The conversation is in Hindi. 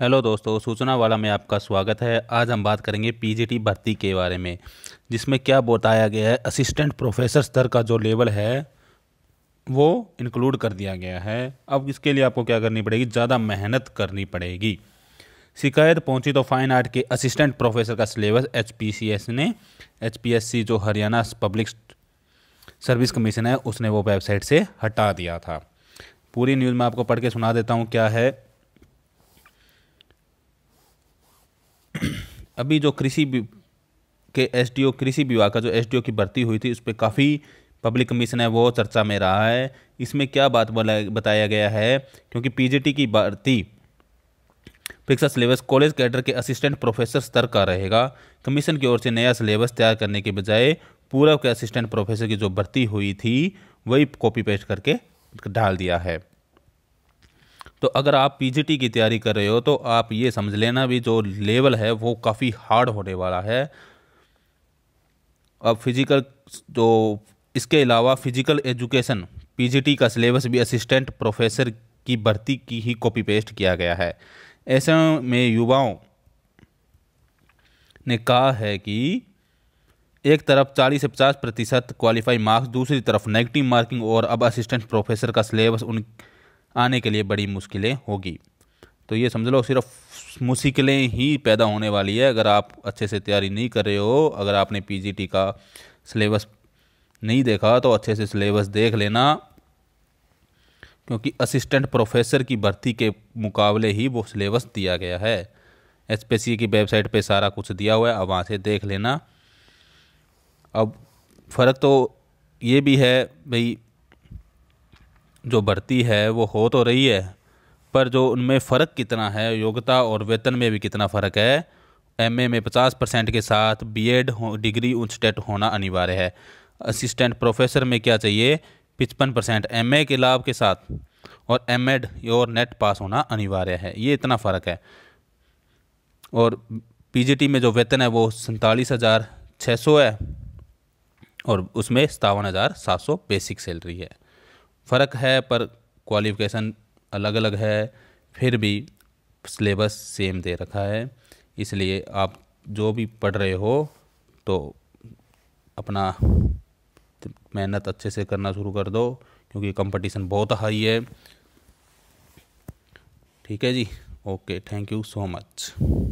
हेलो दोस्तों सूचना वाला में आपका स्वागत है आज हम बात करेंगे पीजीटी भर्ती के बारे में जिसमें क्या बताया गया है असिस्टेंट प्रोफेसर स्तर का जो लेवल है वो इंक्लूड कर दिया गया है अब इसके लिए आपको क्या करनी पड़ेगी ज़्यादा मेहनत करनी पड़ेगी शिकायत पहुंची तो फाइन आर्ट के असिस्टेंट प्रोफेसर का सिलेबस एच ने एच जो हरियाणा पब्लिक सर्विस कमीशन है उसने वो वेबसाइट से हटा दिया था पूरी न्यूज़ में आपको पढ़ के सुना देता हूँ क्या है अभी जो कृषि के एस कृषि विभाग का जो एस की भर्ती हुई थी उस पर काफ़ी पब्लिक कमीशन है वो चर्चा में रहा है इसमें क्या बात बताया गया है क्योंकि पीजीटी की भर्ती फिक्सा सिलेबस कॉलेज कैडर के असिस्टेंट प्रोफेसर स्तर का रहेगा कमीशन की ओर से नया सिलेबस तैयार करने के बजाय पूर्व के असिस्टेंट प्रोफेसर की जो भर्ती हुई थी वही कॉपी पेस्ट करके डाल दिया है तो अगर आप पीजीटी की तैयारी कर रहे हो तो आप ये समझ लेना भी जो लेवल है वो काफ़ी हार्ड होने वाला है अब फिजिकल जो इसके अलावा फिजिकल एजुकेशन पीजीटी का सिलेबस भी असिस्टेंट प्रोफेसर की भर्ती की ही कॉपी पेस्ट किया गया है ऐसे में युवाओं ने कहा है कि एक तरफ 40 से 50 प्रतिशत क्वालिफाई मार्क्स दूसरी तरफ नेगेटिव मार्किंग और अब असिस्टेंट प्रोफेसर का सिलेबस उन आने के लिए बड़ी मुश्किलें होगी तो ये समझ लो सिर्फ मुश्किलें ही पैदा होने वाली है अगर आप अच्छे से तैयारी नहीं कर रहे हो अगर आपने पीजीटी का सिलेबस नहीं देखा तो अच्छे से सिलेबस देख लेना क्योंकि असिस्टेंट प्रोफेसर की भर्ती के मुकाबले ही वो सिलेबस दिया गया है एस की वेबसाइट पे सारा कुछ दिया हुआ है अब वहाँ से देख लेना अब फ़र्क तो ये भी है भाई जो भर्ती है वो हो तो रही है पर जो उनमें फ़र्क कितना है योग्यता और वेतन में भी कितना फ़र्क है एमए में 50 परसेंट के साथ बीएड डिग्री टेट होना अनिवार्य है असिस्टेंट प्रोफेसर में क्या चाहिए पचपन परसेंट एम के लाभ के साथ और एम एड और नेट पास होना अनिवार्य है ये इतना फ़र्क है और पीजीटी में जो वेतन है वो सैंतालीस हज़ार छः सौ है और उसमें सतावन हज़ार सात सौ बेसिक सैलरी है फ़र्क है पर क्वालिफ़िकेशन अलग अलग है फिर भी सिलेबस सेम दे रखा है इसलिए आप जो भी पढ़ रहे हो तो अपना मेहनत अच्छे से करना शुरू कर दो क्योंकि कंपटीशन बहुत हाई है ठीक है जी okay thank you so much